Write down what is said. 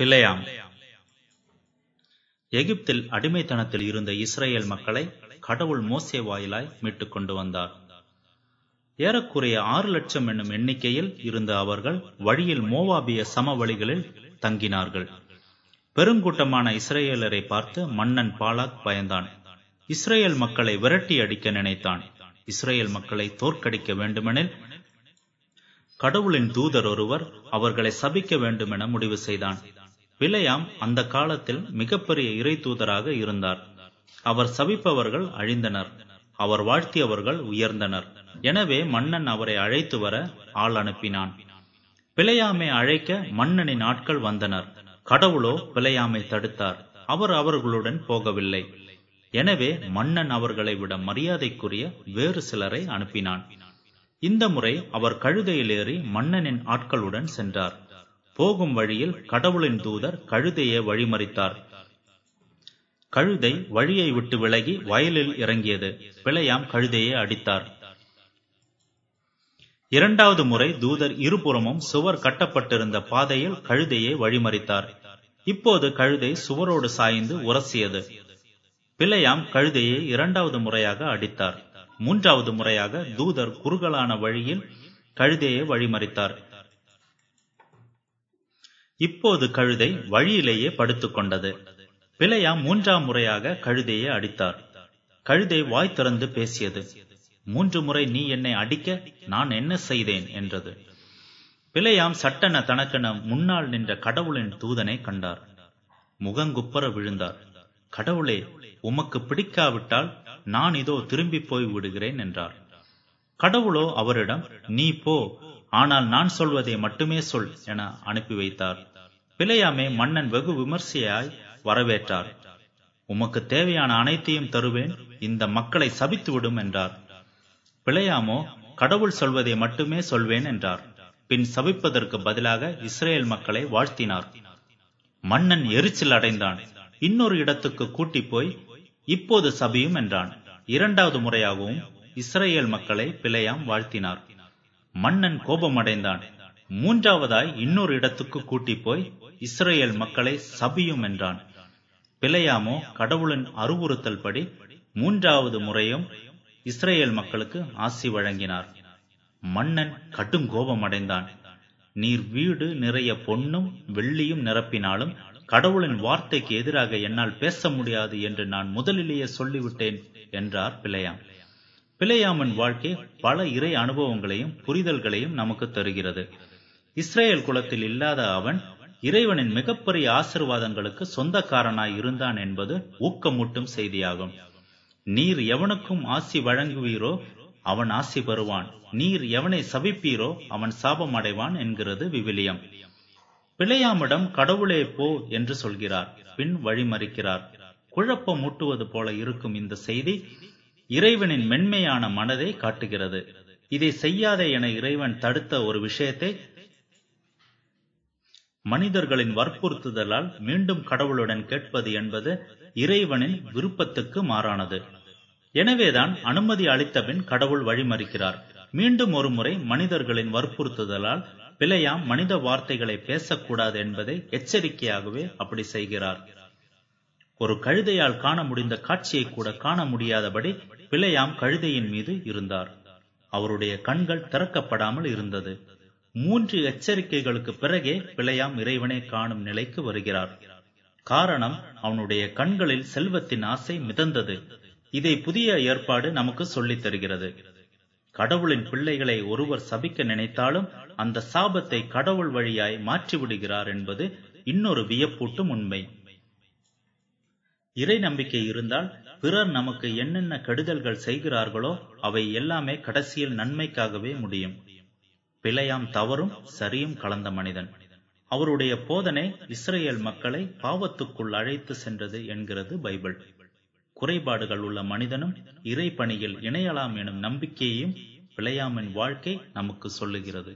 பிள்ளையாம் எகிப்தில் அடிமைத்தனத்தில் இருந்த இஸ்ரேல் மக்களை கடவுள் மோசே வாயிலாய் மீட்டுக் கொண்டு வந்தார் ஏறக்குறைய ஆறு லட்சம் என்னும் எண்ணிக்கையில் இருந்த அவர்கள் வழியில் மோவாபிய சமவெளிகளில் தங்கினார்கள் பெருங்கூட்டமான இஸ்ரேலரை பார்த்து மன்னன் பாலாக் பயந்தான் இஸ்ரேல் மக்களை விரட்டி அடிக்க நினைத்தான் இஸ்ரேல் மக்களை தோற்கடிக்க வேண்டுமெனில் கடவுளின் தூதர் ஒருவர் அவர்களை சபிக்க வேண்டும் என முடிவு செய்தான் விலையாம் அந்த காலத்தில் மிகப்பெரிய இறை தூதராக இருந்தார் அவர் சபிப்பவர்கள் அழிந்தனர் அவர் வாழ்த்தியவர்கள் உயர்ந்தனர் எனவே மன்னன் அவரை அழைத்து வர ஆள் அனுப்பினான் பிழையாமை அழைக்க மன்னனின் ஆட்கள் வந்தனர் கடவுளோ பிழையாமை தடுத்தார் அவர் அவர்களுடன் போகவில்லை எனவே மன்னன் அவர்களை விட மரியாதைக்குரிய வேறு சிலரை அனுப்பினான் இந்த முறை அவர் கழுதையில் ஏறி மன்னனின் ஆட்களுடன் சென்றார் போகும் வழியில் கடவுளின் தூதர் கழுதையை வழிமறித்தார் கழுதை வழியை விட்டு விலகி வயலில் இறங்கியது பிழையாம் கழுதையை அடித்தார் இரண்டாவது முறை தூதர் இருபுறமும் சுவர் கட்டப்பட்டிருந்த பாதையில் கழுதையை வழிமறித்தார் இப்போது கழுதை சுவரோடு சாய்ந்து உரசியது பிழையாம் கழுதையை இரண்டாவது முறையாக அடித்தார் மூன்றாவது முறையாக தூதர் குறுகலான வழியில் கழுதையை வழிமறித்தார் இப்போது கழுதை வழியிலேயே படுத்துக் கொண்டது பிழையா மூன்றாம் முறையாக கழுதையை அடித்தார் கழுதை வாய் திறந்து பேசியது மூன்று முறை நீ என்னை அடிக்க நான் என்ன செய்தேன் என்றது பிழையாம் சட்டென தனக்கென முன்னால் நின்ற கடவுளின் தூதனை கண்டார் முகங்குப்புற விழுந்தார் கடவுளே உமக்கு பிடிக்காவிட்டால் நான் இதோ திரும்பி போய் விடுகிறேன் என்றார் கடவுளோ அவரிடம் நீ போ ஆனால் நான் சொல்வதை மட்டுமே சொல் என அனுப்பி வைத்தார் பிழையாமே மன்னன் வெகு விமர்சையாய் வரவேற்றார் உமக்கு தேவையான அனைத்தையும் தருவேன் இந்த மக்களை சபித்து விடும் என்றார் பிழையாமோ கடவுள் சொல்வதை மட்டுமே சொல்வேன் என்றார் பின் சபிப்பதற்கு பதிலாக இஸ்ரேல் மக்களை வாழ்த்தினார் மன்னன் எரிச்சல் அடைந்தான் இன்னொரு இடத்துக்கு கூட்டி போய் இப்போது சபியும் என்றான் இரண்டாவது முறையாகவும் இஸ்ரேல் மக்களை பிழையாம் வாழ்த்தினார் மன்னன் கோபமடைந்தான் மூன்றாவதாய் இன்னொரு இடத்துக்கு கூட்டி போய் இஸ்ரேல் மக்களை சபியும் என்றான் பிழையாமோ கடவுளின் அறிவுறுத்தல் படி மூன்றாவது முறையும் இஸ்ரேல் மக்களுக்கு ஆசி வழங்கினார் மன்னன் கடும் கோபமடைந்தான் நீர் வீடு நிறைய பொன்னும் வெள்ளியும் நிரப்பினாலும் கடவுளின் வார்த்தைக்கு எதிராக என்னால் பேச முடியாது என்று நான் முதலிலேயே சொல்லிவிட்டேன் என்றார் பிழையாம் பிழையாமன் வாழ்க்கை பல இறை அனுபவங்களையும் புரிதல்களையும் நமக்கு தருகிறது இஸ்ரேல் குலத்தில் இல்லாத அவன் இறைவனின் மிகப்பெரிய ஆசிர்வாதங்களுக்கு சொந்தக்காரனாய் இருந்தான் என்பது ஊக்கமூட்டும் செய்தியாகும் நீர் எவனுக்கும் ஆசி வழங்குவீரோ அவன் ஆசி பெறுவான் நீர் எவனை சபிப்பீரோ அவன் சாபம் அடைவான் என்கிறது விவிலியம் பிழையாமிடம் கடவுளே போ என்று சொல்கிறார் பின் வழிமறிக்கிறார் குழப்பம் மூட்டுவது போல இருக்கும் இந்த செய்தி இறைவனின் மென்மையான மனதை காட்டுகிறது இதை செய்யாத என இறைவன் தடுத்த ஒரு விஷயத்தை மனிதர்களின் வற்புறுத்துதலால் மீண்டும் கடவுளுடன் கேட்பது என்பது இறைவனின் விருப்பத்துக்கு மாறானது எனவேதான் அனுமதி அளித்தபின் கடவுள் வழிமறிக்கிறார் மீண்டும் ஒருமுறை மனிதர்களின் வற்புறுத்துதலால் பிழையாம் மனித வார்த்தைகளை பேசக்கூடாது என்பதை எச்சரிக்கையாகவே அப்படி செய்கிறார் ஒரு கழுதையால் காண முடிந்த காட்சியை கூட காண முடியாதபடி பிழையாம் கழுதையின் மீது இருந்தார் அவருடைய கண்கள் திறக்கப்படாமல் இருந்தது மூன்று எச்சரிக்கைகளுக்கு பிறகே பிழையாம் இறைவனை காணும் நிலைக்கு வருகிறார் காரணம் அவனுடைய கண்களில் செல்வத்தின் ஆசை மிதந்தது இதை புதிய ஏற்பாடு நமக்கு சொல்லித் தருகிறது கடவுளின் பிள்ளைகளை ஒருவர் சபிக்க நினைத்தாலும் அந்த சாபத்தை கடவுள் வழியாய் மாற்றிவிடுகிறார் என்பது இன்னொரு வியப்பூட்டும் உண்மை இறை நம்பிக்கை இருந்தால் பிறர் நமக்கு என்னென்ன கெடுதல்கள் செய்கிறார்களோ அவை எல்லாமே கடைசியில் நன்மைக்காகவே முடியும் பிழையாம் தவறும் சரியும் கலந்த மனிதன் அவருடைய போதனை இஸ்ரேல் மக்களை பாவத்துக்குள் அழைத்து சென்றது என்கிறது பைபிள் குறைபாடுகள் உள்ள மனிதனும் இறை பணியில் இணையலாம் எனும் நம்பிக்கையையும் பிழையாமின் வாழ்க்கை நமக்கு சொல்லுகிறது